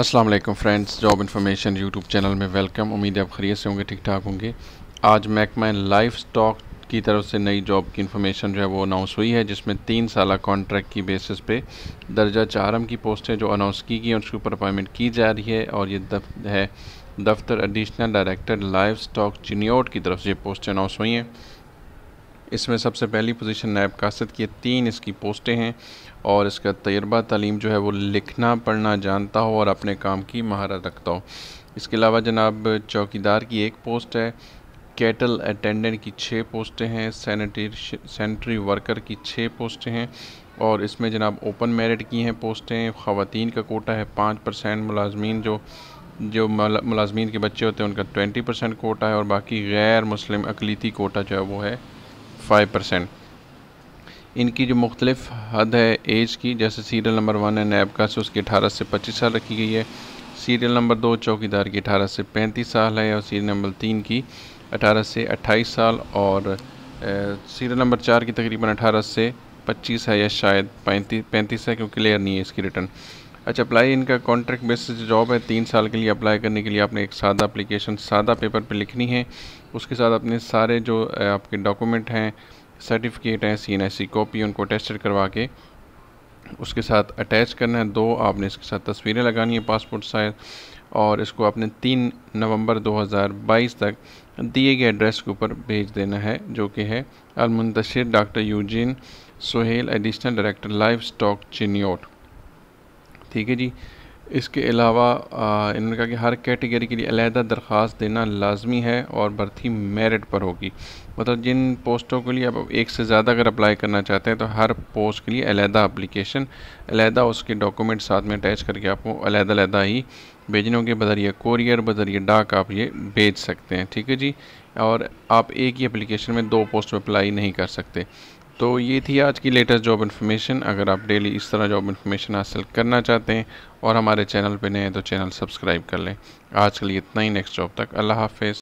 Aslam friends job information YouTube channel में welcome उम्मीद है आप खरीद से होंगे ठीक ठाक होंगे आज मैकमा लाइफ स्टॉक की तरफ से नई जॉब की इन्फॉर्मेशन जो है वो अनाउंस हुई है जिसमें तीन साल कॉन्ट्रैक्ट की बेसिस पे दर्जा चारम की पोस्ट है जो अनाउंस की गई है उसके ऊपर अपॉइंटमेंट की जा रही है और ये दफ, है दफ्तर additional director livestock Chiniot की तरफ से ये पोस्टें अनाउंस हुई हैं इसमें सबसे पहली पोजीशन नायब कासद की तीन इसकी पोस्टें हैं और इसका तजर्बा तलीम जो है वो लिखना पढ़ना जानता हो और अपने काम की महारत रखता हो इसके अलावा जनाब चौकीदार की एक पोस्ट है कैटल अटेंडेंट की छः पोस्टें हैं सैनिटरी सैनिटरी वर्कर की छः पोस्टें हैं और इसमें जनाब ओपन मेरिट की हैं पोस्टें ख़वान का कोटा है पाँच परसेंट मुलाजमीन जो जो मुलाजमीन के बच्चे होते हैं उनका ट्वेंटी परसेंट कोटा है और बाकी गैर मुस्लिम अकलीती कोटा जो है वो है फाइव परसेंट इनकी जो मुख्तलिफ हद है एज की जैसे सीरियल नंबर वन है नैब का से उसकी अठारह से पच्चीस साल रखी गई है सीरियल नंबर दो चौकीदार की अठारह से पैंतीस साल है और सीरियल नंबर तीन की अठारह से अट्ठाईस साल और सीरियल नंबर चार की तकरीबन अठारह से पच्चीस है या शायद पैंतीस पैंतीस है क्योंकि क्लियर नहीं है इसकी रिटर्न अच्छा अप्लाई इनका कॉन्ट्रैक्ट बेसिस जॉब है तीन साल के लिए अप्लाई करने के लिए आपने एक सादा अप्लीकेशन सादा पेपर पे लिखनी है उसके साथ अपने सारे जो आपके डॉक्यूमेंट हैं सर्टिफिकेट हैं C N S C copy उनको टेस्टेड करवा के उसके साथ अटैच करना है दो आपने इसके साथ तस्वीरें लगानी है पासपोर्ट साइज और इसको आपने तीन नवंबर 2022 तक दिए गए एड्रेस के ऊपर भेज देना है जो कि है अलमुंतशिर डॉक्टर यूजिन Sohail additional director livestock Chiniot ठीक है जी इसके अलावा इन्होंने कहा कि हर कैटेगरी के लिए अलहदा दरख्वास्त देना लाजमी है और भर्ती मेरिट पर होगी मतलब जिन पोस्टों के लिए आप एक से ज़्यादा अगर अप्लाई करना चाहते हैं तो हर पोस्ट के लिए अलहदा अप्लीकेशन अलहदा उसके डॉक्यूमेंट साथ में अटैच करके आपको अलहदा अलहदा ही भेजने के बजरिए कोरियर बजरिए डाक आप ये भेज सकते हैं ठीक है जी और आप एक ही अप्लीकेशन में दो पोस्ट अप्लाई नहीं कर सकते तो ये थी आज की लेटेस्ट जॉब इन्फॉर्मेशन अगर आप डेली इस तरह जॉब इन्फॉर्मेशन हासिल करना चाहते हैं और हमारे चैनल पर नए हैं तो चैनल सब्सक्राइब कर लें आज के लिए इतना ही नेक्स्ट जॉब तक अल्लाह हाफिज़